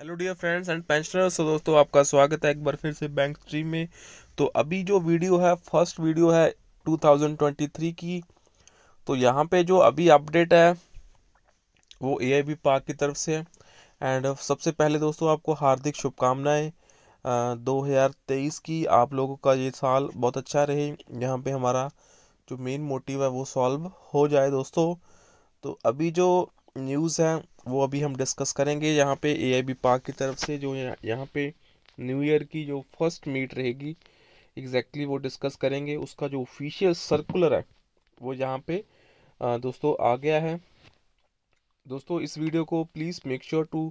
Hello dear friends and pensioners तो दोस्तों आपका स्वागत है एक बार फिर से बैंक स्ट्रीम में तो अभी जो वीडियो है फर्स्ट वीडियो है 2023 की तो यहाँ पे जो अभी अपडेट है वो ए आई बी पार्क की तरफ से एंड सबसे पहले दोस्तों आपको हार्दिक शुभकामनाएं 2023 की आप लोगों का ये साल बहुत अच्छा रहे यहाँ पे हमारा जो मेन मोटिव है वो सॉल्व हो जाए दोस्तों तो अभी जो न्यूज़ है वो अभी हम डिस्कस करेंगे यहाँ पे ए आई बी पार्क की तरफ से जो यहाँ पे न्यू ईयर की जो फर्स्ट मीट रहेगी एग्जैक्टली exactly वो डिस्कस करेंगे उसका जो ऑफिशियल सर्कुलर है वो यहाँ पे दोस्तों आ गया है दोस्तों इस वीडियो को please make sure to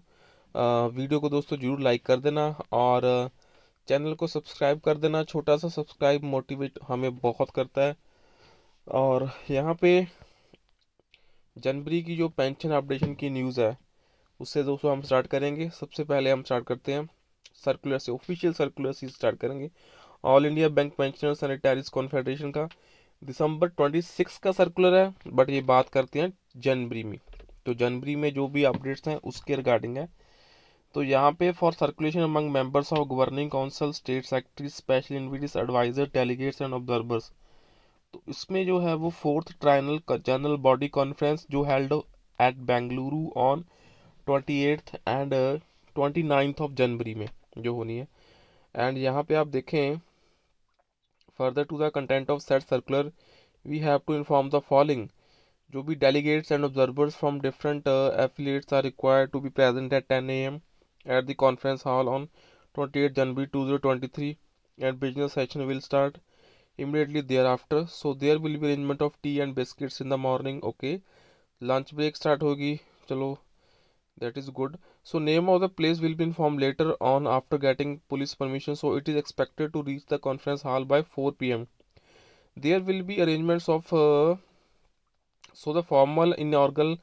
video को दोस्तों जरूर लाइक कर देना और चैनल को सब्सक्राइब कर देना छोटा सा सब्सक्राइब मोटिवेट हमें बहुत करता है और यहाँ पे जनवरी की जो पेंशन अपडेशन की न्यूज़ है उससे दोस्तों हम स्टार्ट करेंगे सबसे पहले हम स्टार्ट करते हैं सर्कुलर से ऑफिशियल सर्कुलर से स्टार्ट करेंगे All India bank pensioners and retirees confederation का दिसंबर ट्वेंटी सिक्स का सर्कुलर है बट ये बात करते हैं जनवरी में तो जनवरी में जो भी अपडेट्स हैं उसके रिगार्डिंग है तो यहाँ पे for circulation among members of governing council state secretary special invitees adviser delegates and observers तो इसमें जो है वो fourth triennial general body conference जो held at Bengaluru on twenty eighth and twenty ninth of January में जो होनी है एंड यहाँ पे आप देखें further to the content of set circular we have to inform the following जो भी delegates and observers from different affiliates are required to be present at ten A M at the conference hall on twenty eight January two zero twenty three and business session will start immediately thereafter so there will be arrangement of tea and biscuits in the morning okay lunch break start hogi chalo that is good so name of the place will be informed later on after getting police permission so it is expected to reach the conference hall by 4 pm there will be arrangements of uh, so the formal inaugural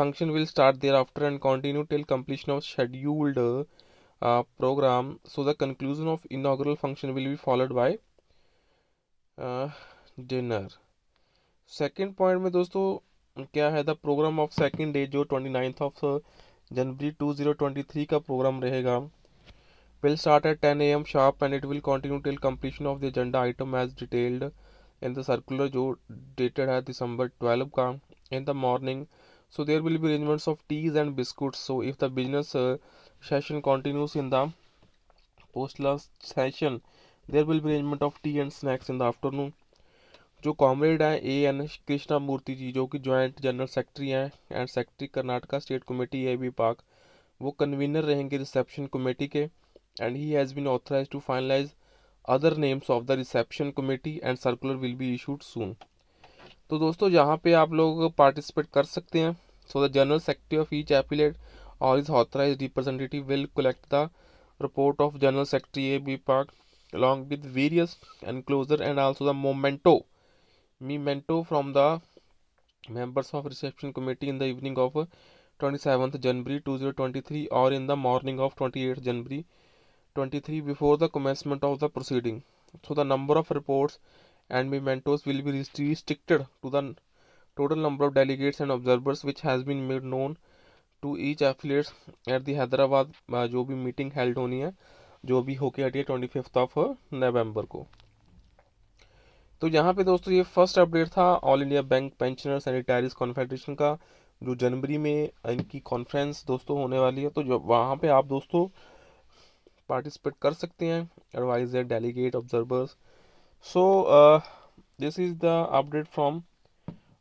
function will start thereafter and continue till completion of scheduled uh, program so the conclusion of inaugural function will be followed by dinner second point में दोस्तों क्या है the programme of second day जो twenty ninth of January two zero twenty three का programme रहेगा will start at ten M sharp and it will continue till completion of the agenda item as detailed in the circular जो dated है December twelve का in the morning so there will be arrangements of teas and biscuit so if the business session continues in the post lunch session there will be arrangement of tea and snacks in the afternoon जो comrade हैं A N Krishna Murthy ji जो कि joint general secretary हैं and secretary Karnataka state committee A B पाक वो convener रहेंगे reception committee के and he has been authorise to finalise other names of the reception committee and circular will be issued soon तो दोस्तों यहाँ पे आप लोग पार्टिसिपेट कर सकते हैं so the general secretary of each affiliate or is authorise representative will collect the report of general secretary A B पाक along with various enclosure and also the memento memento from the members of reception committee in the evening of 27th January 2023 or in the morning of 28th January 23 before the commencement of the proceeding. So the number of reports and mementos will be restricted to the total number of delegates and observers which has been made known to each affiliates at the Hyderabad uh, जो भी meeting held जो भी होके हटी है twenty fifth of November को तो यहाँ पे दोस्तों ये फर्स्ट अपडेट था All India bank pensioners and retirees confederation का जो जनवरी में इनकी कॉन्फ्रेंस दोस्तों होने वाली है तो जो वहाँ पे आप दोस्तों पार्टिसिपेट कर सकते हैं adviser delegate observers so this is the update from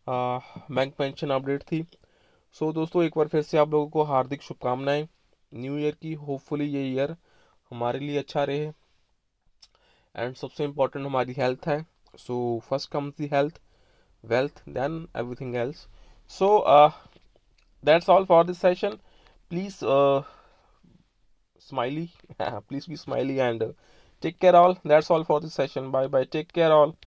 bank pension update थी सो so, दोस्तों एक बार फिर से आप लोगों को हार्दिक शुभकामनाएं न्यू ईयर की होपफुली ये ईयर हमारे लिए अच्छा रहे एंड सबसे इम्पोर्टेंट हमारी हेल्थ है so first comes the health wealth then everything else so that's all for this session please smiley please be smiley and take care all that's all for this session bye bye take care all